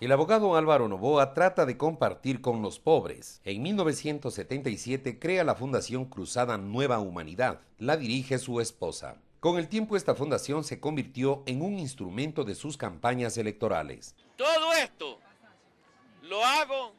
El abogado Álvaro Novoa trata de compartir con los pobres. En 1977 crea la Fundación Cruzada Nueva Humanidad. La dirige su esposa. Con el tiempo esta fundación se convirtió en un instrumento de sus campañas electorales. Todo esto lo hago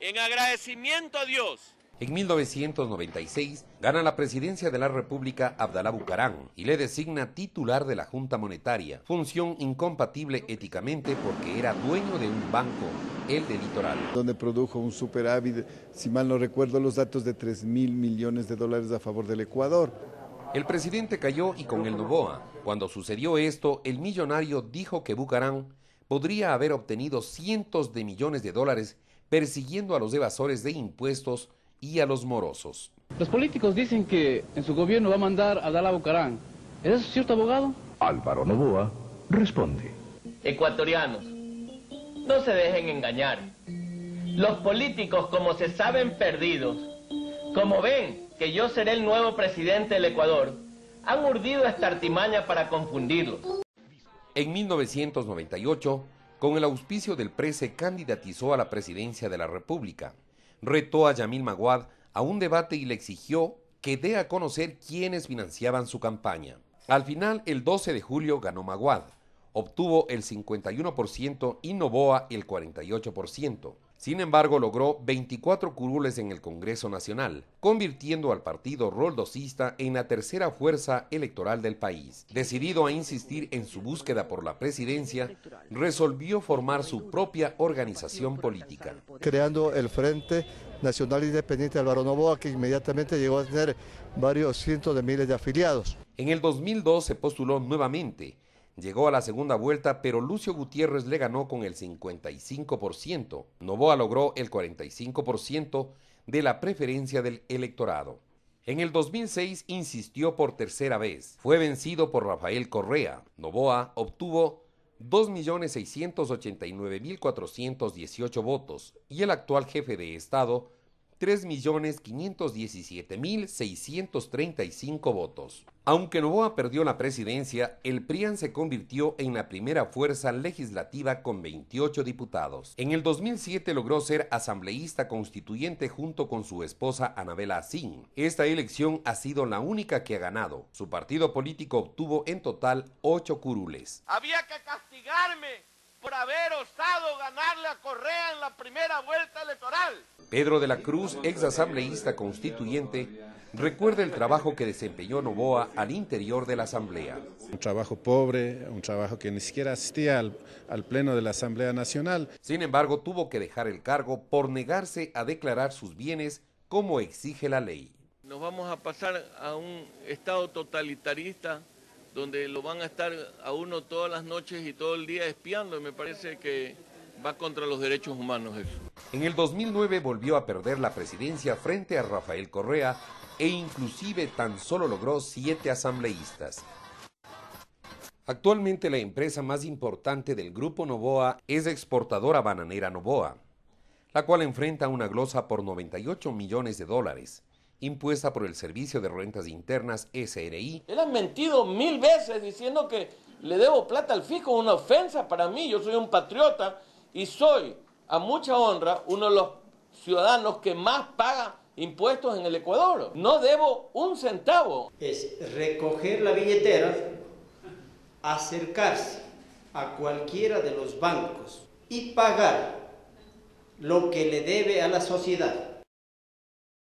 en agradecimiento a Dios en 1996 gana la presidencia de la República Abdalá Bucarán y le designa titular de la Junta Monetaria, función incompatible éticamente porque era dueño de un banco, el de Litoral. Donde produjo un superávit, si mal no recuerdo, los datos de 3 mil millones de dólares a favor del Ecuador. El presidente cayó y con el Duboa. Cuando sucedió esto, el millonario dijo que Bucarán podría haber obtenido cientos de millones de dólares persiguiendo a los evasores de impuestos y a los morosos. Los políticos dicen que en su gobierno va a mandar a Dala Bucarán. ¿Es eso cierto, abogado? Álvaro Novoa responde. Ecuatorianos, no se dejen engañar. Los políticos, como se saben perdidos, como ven que yo seré el nuevo presidente del Ecuador, han urdido esta artimaña para confundirlos. En 1998, con el auspicio del PRESE, candidatizó a la presidencia de la República retó a Yamil Maguad a un debate y le exigió que dé a conocer quiénes financiaban su campaña. Al final, el 12 de julio ganó Maguad. Obtuvo el 51% y Novoa el 48%. Sin embargo, logró 24 curules en el Congreso Nacional, convirtiendo al partido roldosista en la tercera fuerza electoral del país. Decidido a insistir en su búsqueda por la presidencia, resolvió formar su propia organización política. Creando el Frente Nacional Independiente de Álvaro Novoa, que inmediatamente llegó a tener varios cientos de miles de afiliados. En el 2002 se postuló nuevamente Llegó a la segunda vuelta, pero Lucio Gutiérrez le ganó con el 55%. Novoa logró el 45% de la preferencia del electorado. En el 2006 insistió por tercera vez. Fue vencido por Rafael Correa. Novoa obtuvo 2.689.418 votos y el actual jefe de Estado 3.517.635 votos. Aunque Novoa perdió la presidencia, el PRIAN se convirtió en la primera fuerza legislativa con 28 diputados. En el 2007 logró ser asambleísta constituyente junto con su esposa Anabela Asín. Esta elección ha sido la única que ha ganado. Su partido político obtuvo en total 8 curules. Había que castigarme por haber osado ganarle a Correa en la primera vuelta electoral. Pedro de la Cruz, ex asambleísta constituyente, recuerda el trabajo que desempeñó Novoa al interior de la Asamblea. Un trabajo pobre, un trabajo que ni siquiera asistía al, al, Pleno de la Asamblea Nacional. Sin embargo, tuvo que dejar el cargo por negarse a declarar sus bienes como exige la ley. Nos vamos a pasar a un estado totalitarista donde lo van a estar a uno todas las noches y todo el día espiando y me parece que va contra los derechos humanos eso. En el 2009 volvió a perder la presidencia frente a Rafael Correa e inclusive tan solo logró siete asambleístas. Actualmente la empresa más importante del grupo Novoa es exportadora bananera Novoa, la cual enfrenta una glosa por 98 millones de dólares impuesta por el Servicio de Rentas Internas SRI. Él ha mentido mil veces diciendo que le debo plata al fisco, una ofensa para mí. Yo soy un patriota y soy, a mucha honra, uno de los ciudadanos que más paga impuestos en el Ecuador. No debo un centavo. Es recoger la billetera, acercarse a cualquiera de los bancos y pagar lo que le debe a la sociedad